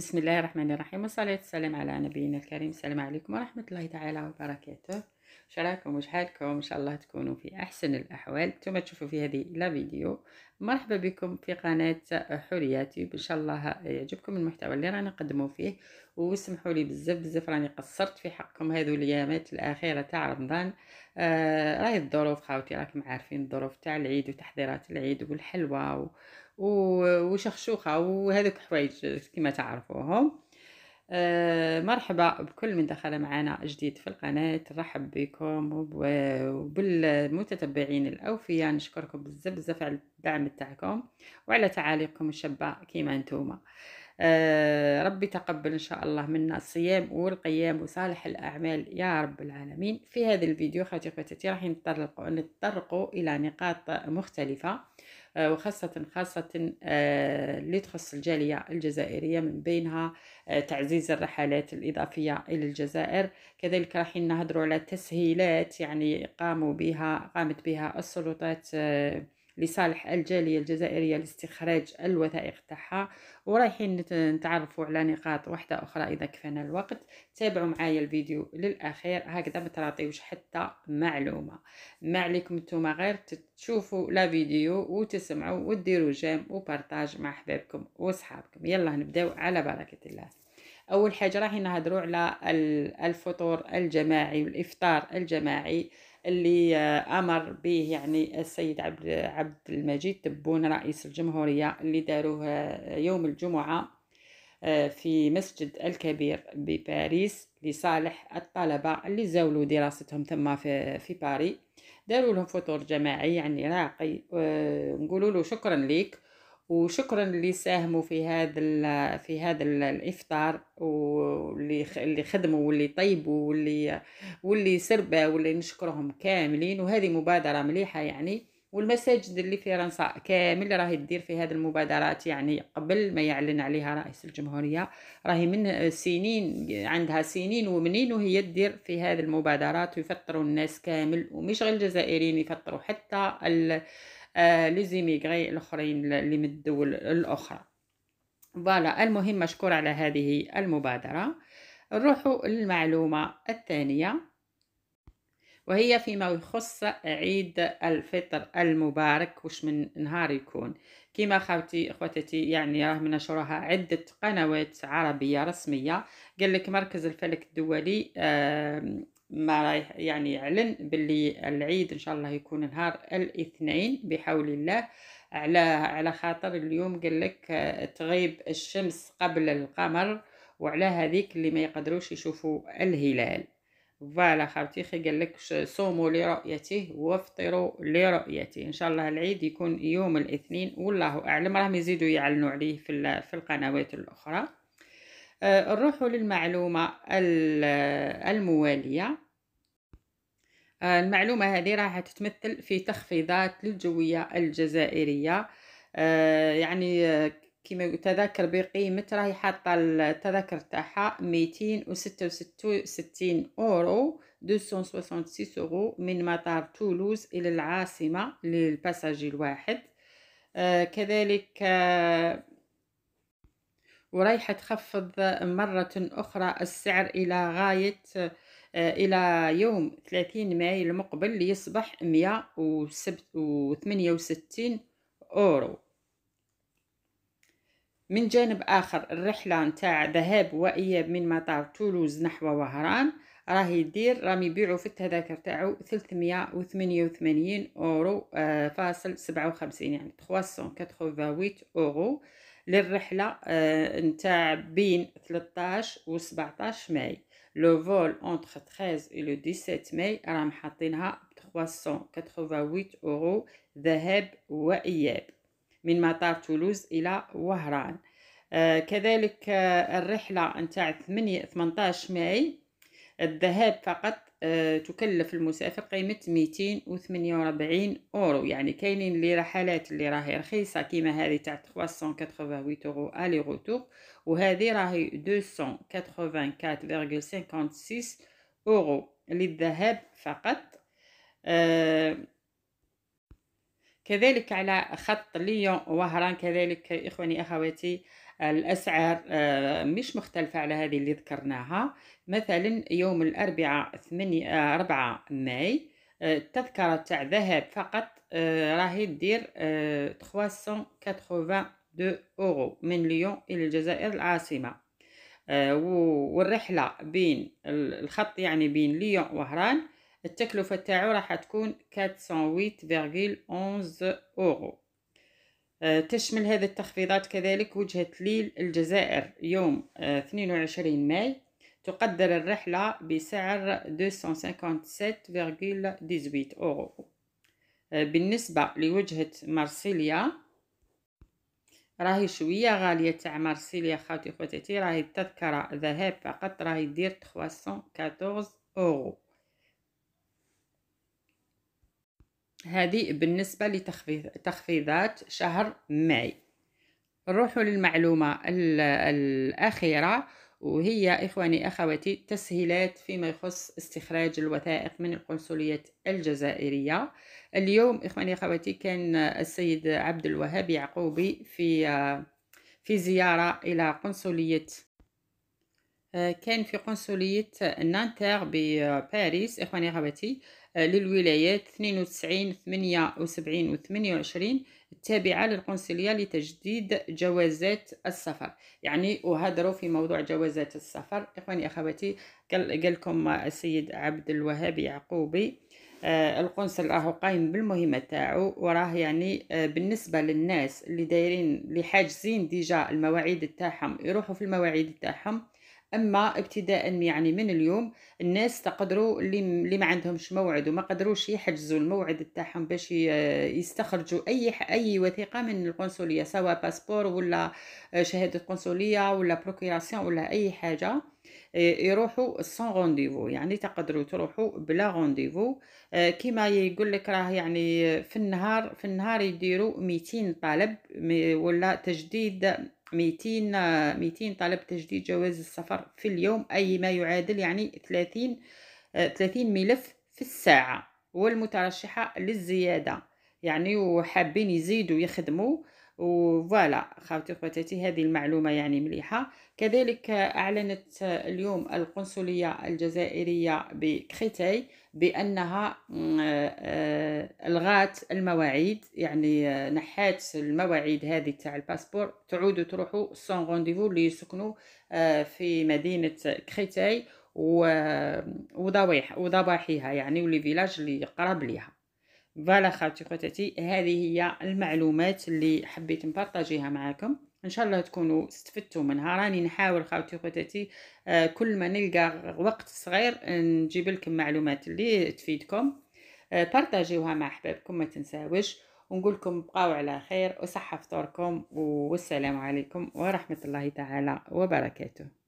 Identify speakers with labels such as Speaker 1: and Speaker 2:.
Speaker 1: بسم الله الرحمن الرحيم والصلاة والسلام على نبينا الكريم السلام عليكم ورحمة الله تعالى وبركاته شراكم وشحالكم ان شاء الله تكونوا في احسن الاحوال انتم تشوفوا في هذه لا فيديو مرحبا بكم في قناه حرياتي ان شاء الله يعجبكم المحتوى اللي رانا نقدمه فيه وسمحوا لي بزاف بزاف راني قصرت في حقكم هذو الايامات الاخيره تاع رمضان آه راهي الظروف خاوتي راكم عارفين الظروف تاع العيد وتحضيرات العيد والحلوى و... و... وشخشوخه وهذوك حوايج كما تعرفوهم آه، مرحبا بكل من دخل معنا جديد في القناة نرحب بكم وبالمتتبعين الأوفياء نشكركم بزاف بزاف على الدعم تاعكم وعلى تعاليقكم الشابة كيما نتوما آه، ربي تقبل إن شاء الله منا الصيام والقيام وصالح الأعمال يا رب العالمين في هذا الفيديو خاتي خواتاتي راح نتطرقوا إلى نقاط مختلفة آه، وخاصة خاصة آه، اللي تخص الجالية الجزائرية من بينها آه، تعزيز الرحلات الإضافية إلى الجزائر كذلك راح نهضروا على تسهيلات يعني قاموا بها قامت بها السلطات لصالح الجالية الجزائرية لاستخراج الوثائق تاعها ورايحين نتعرفوا على نقاط واحدة أخرى إذا كفانا الوقت تابعوا معايا الفيديو للأخير هكذا ما تعطيوش حتى معلومة ما عليكم نتوما غير تشوفوا لا فيديو وتسمعوا وديروا جيم وبارطاج مع حبابكم وصحابكم يلا نبداو على بركة الله اول حاجه راح نهضروا على الفطور الجماعي والافطار الجماعي اللي آه، امر به يعني السيد عبد عبد المجيد تبون رئيس الجمهوريه اللي داروه آه، يوم الجمعه آه، في مسجد الكبير بباريس لصالح الطلبة اللي زاولوا دراستهم ثم في, في باريس داروا لهم فطور جماعي يعني راقي نقولوا له شكرا ليك وشكرا اللي ساهموا في هذا في هذا الافطار واللي اللي خدموا واللي طيبوا واللي واللي سربا واللي نشكرهم كاملين وهذه مبادره مليحه يعني والمساجد اللي في فرنسا كامل راهي تدير في هذه المبادرات يعني قبل ما يعلن عليها رئيس الجمهورية راهي من سنين عندها سنين ومنين وهي تدير في هذه المبادرات ويفطروا الناس كامل ومش غير الجزائريين يفطروا حتى ال آه، لي زيميغري الاخرين اللي من الدول الاخرى فوالا المهم مشكور على هذه المبادره نروحوا للمعلومه الثانيه وهي فيما يخص عيد الفطر المبارك واش من نهار يكون كما خوتي اخواتي يعني راه منشروها عده قنوات عربيه رسميه قال لك مركز الفلك الدولي ما يعني يعلن باللي العيد ان شاء الله يكون نهار الاثنين بحول الله على على خاطر اليوم قال لك آه، تغيب الشمس قبل القمر وعلى هذيك اللي ما يقدروش يشوفوا الهلال فوالا خاوتي خي قال لك صوموا لرؤيته وافطروا لرؤيته ان شاء الله العيد يكون يوم الاثنين والله اعلم راهم يزيدوا يعلنوا عليه في في القنوات الاخرى نروحوا آه، للمعلومة الموالية آه، المعلومة هذه راح تتمثل في تخفيضات للجوية الجزائرية آه، يعني كما تذاكر بقيمة راهي حاطة التذاكر تاعها ميتين وستة وستين أورو 266 أورو من مطار تولوز إلى العاصمة للباساجي الواحد آه كذلك ورايحة تخفض مرة أخرى السعر إلى غاية آه، إلى يوم 30 ماي المقبل ليصبح 168 أورو من جانب آخر الرحلة نتاع ذهاب وإياب من مطار تولوز نحو وهران راه يدير رامي يبيعو في التذاكر تاعو 388 أورو آه، فاصل 57 يعني 388 أورو للرحله آه، نتاع بين 13 و 17 ماي لو فول اونتر 13 و 17 ماي راهم حاطينها ب 388 اورو ذهاب واياب من مطار تولوز الى وهران آه، كذلك آه، الرحله نتاع 8 18 ماي الذهاب فقط آه، تكلف المسافر قيمة 248 اورو يعني كاينين لي رحلات اللي راهي رخيصه كيما هذه تاع 388 اورو الي روتور وهذه راهي 284.56 اورو للذهاب فقط أه كذلك على خط ليون وهران كذلك إخواني أخواتي الأسعار آه، مش مختلفة على هذه اللي ذكرناها مثلا يوم الأربعاء 8 4 آه، ماي التذكرة آه، تاع ذهب فقط راهي دير 382 أورو من ليون إلى الجزائر العاصمة والرحلة بين الخط يعني بين ليون وهران التكلفة تاعو راح تكون 408.11 أورو آه، تشمل هذه التخفيضات كذلك وجهة ليل الجزائر يوم 22 آه، ماي تقدر الرحلة بسعر 257.18 أورو آه، بالنسبة لوجهة مارسيليا راهي شوية غالية تاع مارسيليا خاوتي خواتاتي راهي التذكرة ذهاب فقط راهي دير 314 أورو هذه بالنسبة لتخفيضات شهر ماي نروحوا للمعلومة الأخيرة وهي إخواني أخواتي تسهيلات فيما يخص استخراج الوثائق من القنصلية الجزائرية اليوم إخواني أخواتي كان السيد عبد الوهاب يعقوبي في في زيارة إلى قنصلية كان في قنصلية نانتر بباريس إخواني أخواتي للولايات 92 78 و 28 التابعة للقنصلية لتجديد جوازات السفر يعني وهضروا في موضوع جوازات السفر إخواني أخواتي قال لكم السيد عبد الوهاب يعقوبي آه القنصل راهو قايم بالمهمه تاعو وراه يعني آه بالنسبه للناس اللي دايرين اللي حاجزين ديجا المواعيد تاعهم يروحوا في المواعيد تاعهم اما ابتداء يعني من اليوم الناس تقدروا اللي اللي ما عندهمش موعد وما قدروش يحجزوا الموعد تاعهم باش يستخرجوا اي اي وثيقه من القنصليه سواء باسبور ولا شهاده قنصليه ولا بروكيراسيون ولا اي حاجه آه، يروحوا سون رونديفو يعني تقدروا تروحوا بلا رونديفو آه، كيما يقول لك راه يعني في النهار في النهار يديروا 200 طالب ولا تجديد ميتين ميتين طلب تجديد جواز السفر في اليوم أي ما يعادل يعني ثلاثين ثلاثين ملف في الساعة والمترشحة للزيادة يعني وحابين يزيدوا يخدموا آه وفوالا خاوتي وخواتاتي هذه المعلومه يعني مليحه كذلك اعلنت اليوم القنصليه الجزائريه بكريتي بانها آه، آه، الغات المواعيد يعني نحات المواعيد هذه تاع الباسبور تعود تروحوا سون رونديفو اللي يسكنوا آه، في مدينه و وضواحيها يعني ولي فيلاج اللي قراب ليها فوالا خاوتي خوتاتي هذه هي المعلومات اللي حبيت نبارطاجيها معاكم ان شاء الله تكونوا استفدتوا منها راني نحاول خاوتي خوتاتي آه، كل ما نلقى وقت صغير نجيب لكم معلومات اللي تفيدكم آه، بارطاجيوها مع احبابكم ما تنساوش ونقول لكم بقاو على خير وصحه فطوركم والسلام عليكم ورحمه الله تعالى وبركاته